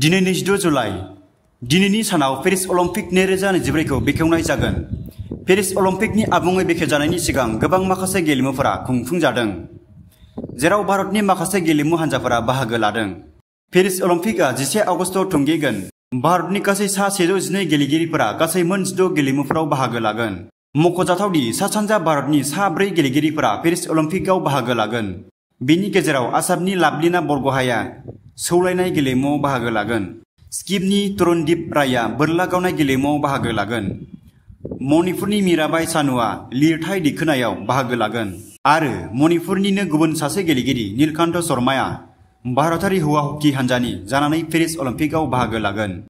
दिन नैजिद' जुलाई दिन सानव पेरीस ओलम्पिक नैरोजा नैजिब्रैखौ बेखेवनाय जागोन पेरिस अलिम्पिकनि आबुङै बेखेवजानायनि सिगां गोबां माखासे गेलेमुरा गेलेमुफोरा खुंफुंजादों जेराव भारत की माखासे गेलेमु हान्जाफोरा बाहागो लादों पेरीस अलिम्पिकआ जिसे आगस्टआव थुंगेगोन भारत की गई सेजौ जिन गेलेगिरिफोरा गई मन जिद' गेलेमुफोराव बाहागो लागोन मख'जाथावदि सा सानजा भारतनि सा ब्रै गेलेगिरिफोरा पेरिस अलिम्पिकआव बाहागो लागोन बेनि गेजेराव आसामनि लाभलिना बरगहाया सौलायनाय गेलेमुआव बाहागो लागोन स्किपनि तरुणदीप रायआ बोरला गावनाय गेलेमुआव बाहागो लागोन मणिपुरनि मिराबाई सानुआ लिरथाय दिखोनायाव बाहागो लागोन आरो मणिपुरनिनो गुबुन सासे गेलेगिरि निलकान्त शर्माया भारतारि हौवा हकी हान्जानि जानानै पेरिस अलिम्पिकआव बाहागो लागोन